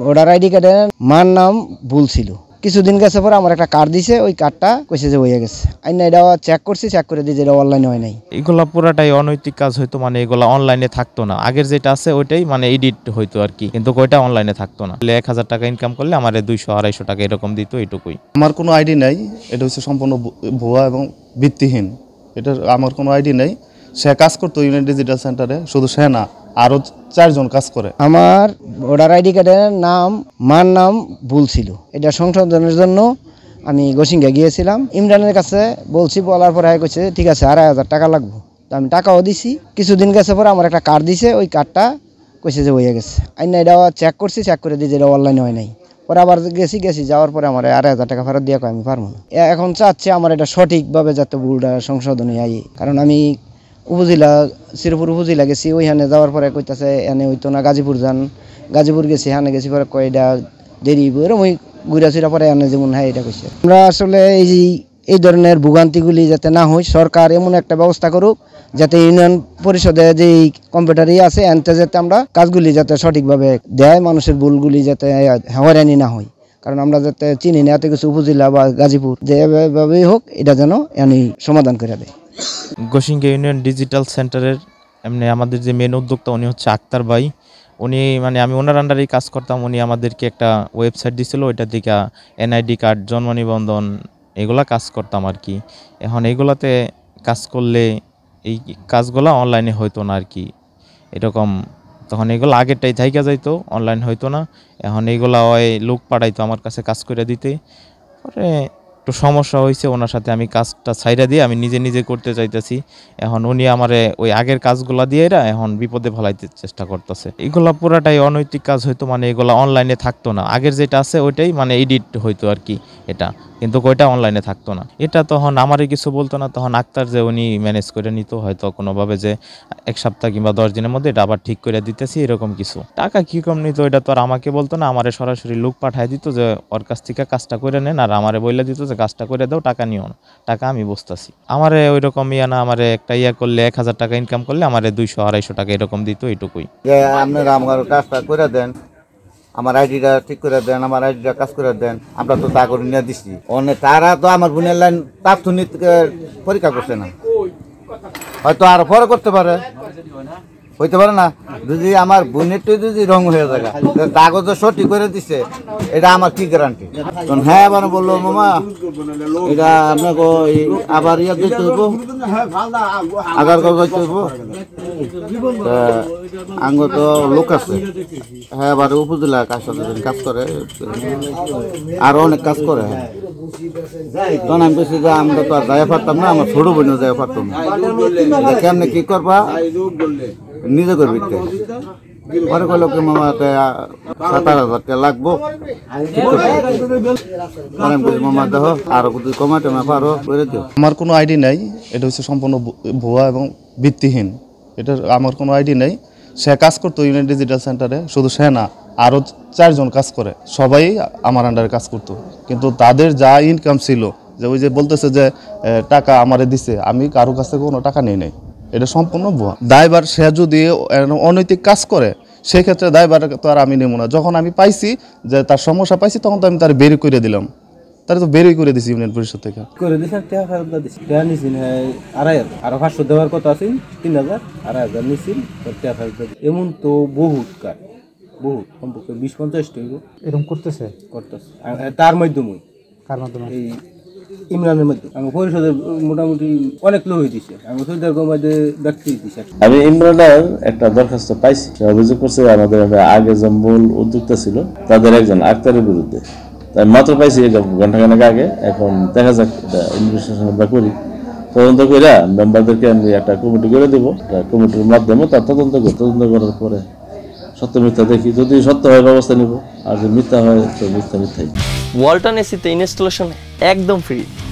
voter ID কার্ডের মার নাম ভুল ছিল কিছুদিন গেছে পরে আমার একটা কার্ড দিছে ওই কার্ডটা কইছে যে হয়ে গেছে আইন না এটা চেক করছি চেক করে দিয়েছে এটা অনলাইনে হয় নাই এগুলা পুরাটাই অনৈতিক কাজ হয়তো মানে এগুলা অনলাইনে থাকতো না আগের যেটা আছে ওইটাই মানে এডিট হইতো আর কি কিন্তু ওইটা অনলাইনে থাকতো না এক হাজার টাকা ইনকাম করলে আমার দুইশো আড়াইশো টাকা এরকম দিত এটুকুই আমার কোনো আইডি নাই এটা হচ্ছে সম্পূর্ণ ভুয়া এবং ভিত্তিহীন এটা আমার কোনো আইডি নেই সে কাজ করতো ইউনিয়ন ডিজিটাল সেন্টারে শুধু সে না আরও চারজন কাজ করে আমার ভোটার আইডি কার্ডের নাম মার নাম ভুল ছিল এটা সংশোধনের জন্য আমি গোসিঙ্গা গিয়েছিলাম ইমরানের কাছে বলছি বলার পরে কইছে ঠিক আছে আড়াই হাজার টাকা লাগবো তো আমি টাকাও দিছি কিছুদিন গেছে পরে আমার একটা কার্ড দিছে ওই কার্ডটা কইছে যে হয়ে গেছে আইনা এটা চেক করছি চেক করে দিয়েছি এটা অনলাইনে হয় নাই পরে আবার গেছি গেছি যাওয়ার পরে আমার আড়াই হাজার টাকা ফেরত দিয়ে আমি পারবো না এখন চাচ্ছে আমার এটা সঠিকভাবে যাতে ভুলটা সংশোধন হয়ে কারণ আমি উপজেলা শিরপুর উপজেলা গেছি ওইখানে যাওয়ার পরে কইতাছে এনে হইতো না গাজীপুর যান গাজীপুর গেছি হানে গেছি পরে কয়টা দেরি এরম ওই ঘুরা ছিরা পরে এনে যেমন হ্যাঁ এটা কইছে আমরা আসলে এই এই ধরনের ভোগান্তিগুলি যাতে না হয় সরকার এমন একটা ব্যবস্থা করুক যাতে ইউনিয়ন পরিষদে যে কম্পিউটারই আছে এনতে যাতে আমরা কাজগুলি যাতে সঠিকভাবে দেয় মানুষের ভুলগুলি যাতে হওয়ারানি না হয় কারণ আমরা যাতে চিনি না এত কিছু উপজেলা বা গাজীপুর এভাবেই হোক এটা যেন এমনি সমাধান করে দেয় গোসিংকে ইউনিয়ন ডিজিটাল সেন্টারের এমনি আমাদের যে মেন উদ্যোক্তা উনি হচ্ছে আক্তার ভাই উনি মানে আমি ওনার আন্ডারেই কাজ করতাম উনি আমাদেরকে একটা ওয়েবসাইট দিছিল ওইটা দিকে এনআইডি কার্ড জন্ম নিবন্ধন এগুলা কাজ করতাম আর কি এখন এগুলাতে কাজ করলে এই কাজগুলো অনলাইনে হইতো না আর কি এরকম তখন এগুলো আগেরটাই থাইকা যাইতো অনলাইন হইতো না এখন এগুলা ওই লোক পাঠাইতো আমার কাছে কাজ করে দিতে পরে একটু সমস্যা হয়েছে ওনার সাথে আমি কাজটা ছাইরা দিয়ে আমি নিজে নিজে করতে চাইতেছি এখন উনি আমারে ওই আগের কাজগুলা দিয়ে এরা এখন বিপদে ফেলাইতে চেষ্টা করতেছে এগুলা পুরাটাই অনৈতিক কাজ হইতো মানে এগুলা অনলাইনে থাকতো না আগের যেটা আছে ওইটাই মানে এডিট হইতো আর কি এটা কিন্তু ওইটা অনলাইনে থাকতো না এটা তখন আমারই কিছু বলতো না তখন আক্তার যে উনি ম্যানেজ করে নিত হয়তো কোনোভাবে যে এক সপ্তাহ কিংবা দশ দিনের মধ্যে এটা আবার ঠিক করে দিতেছি এরকম কিছু টাকা কী কম নিত এটা তো আর আমাকে বলতো না আমারে সরাসরি লোক পাঠায় দিত যে ওর কাছ থেকে কাজটা করে নেন আর আমারে বললে দিত যে কাজটা করে দাও টাকা নিও না টাকা আমি বসতাছি আমারে ওই রকম ইয়া না আমারে একটা ইয়া করলে এক হাজার টাকা ইনকাম করলে আমারে দুইশো আড়াইশো টাকা এরকম দিত এটুকুই আপনারা আমার কাজটা করে দেন আমার আইডিটা ঠিক করে দেন আমার আইডিটা কাজ করে দেন আমরা তো তা করে নিয়ে দিচ্ছি অনেক তারা তো আমার বোনের লাইন তাৎক্ষণিক পরীক্ষা করছে না হয়তো আর পরে করতে পারে হইতে পারে না যদি আমার বোনেরটাই যদি রং হয়ে থাকে তাকে তো সঠিক করে দিছে এটা আমার কি গ্যারান্টি হ্যাঁ আবার বললো মামা এটা আপনাকে আবার ইয়া দিতে হইব আধার কার্ড করতে হইব আঙ্গ তো লোক আছে হ্যাঁ আবার উপজেলা কাজ কাজ করে আর অনেক কাজ করে হ্যাঁ তখন আমি বলছি যে আমরা তো আর যাই পারতাম না আমার ছোট বোনও যাই পারতাম না কেমনে কি করবা আমার কোনো আইডি নাই এটা হচ্ছে সম্পূর্ণ ভুয়া এবং ভিত্তিহীন এটা আমার কোনো আইডি নাই সে কাজ করতো ইউনিয়ন ডিজিটাল সেন্টারে শুধু সে না আরও চারজন কাজ করে সবাই আমার আন্ডারে কাজ করতো কিন্তু তাদের যা ইনকাম ছিল যে ওই যে বলতেছে যে টাকা আমারে দিছে আমি কারো কাছ থেকে কোনো টাকা নেই নেই এটা সম্পূর্ণ ভুয়া ড্রাইভার সে যদি অনৈতিক কাজ করে সেক্ষেত্রে ড্রাইভার তো আর আমি নেব না যখন আমি পাইছি যে তার সমস্যা পাইছি তখন তো আমি তার বের করে দিলাম তার তো বেরই করে দিছি ইউনিয়ন পরিষদ থেকে করে দিছি আর টাকা ফেরত দিছি কে নিছি আড়াই হাজার আর পাঁচশো দেওয়ার কথা আছে তিন হাজার আড়াই হাজার নিছি কে ফেরত দিছি এমন তো বহুত কাজ বহুত কমপক্ষে বিশ পঞ্চাশ টাকা এরকম করতেছে করতেছে তার মাধ্যমে কার মাধ্যমে এই ইমরানের মধ্যে পরিষদে মোটামুটি অনেক লোক আমি সৈদার ব্যক্তি আমি ইমরানের একটা দরখাস্ত পাইছি অভিযোগ করছে আমাদের আগে উদ্যোক্তা ছিল তাদের একজন আক্তারের বিরুদ্ধে তাই মাত্র পাইছি ঘন্টাখানেক আগে এখন দেখা যাক এটা ইনভেস্টিগেশন আমরা করি তদন্ত করে মেম্বারদেরকে আমি একটা কমিটি করে দেবো কমিটির মাধ্যমে তার তদন্ত করে তদন্ত করার পরে সত্য মিথ্যা দেখি যদি সত্য হয় ব্যবস্থা নিব আর যদি মিথ্যা হয় তো মিথ্যা মিথ্যাই ওয়াল্টন এসিতে ইনস্টলেশন একদম ফ্রি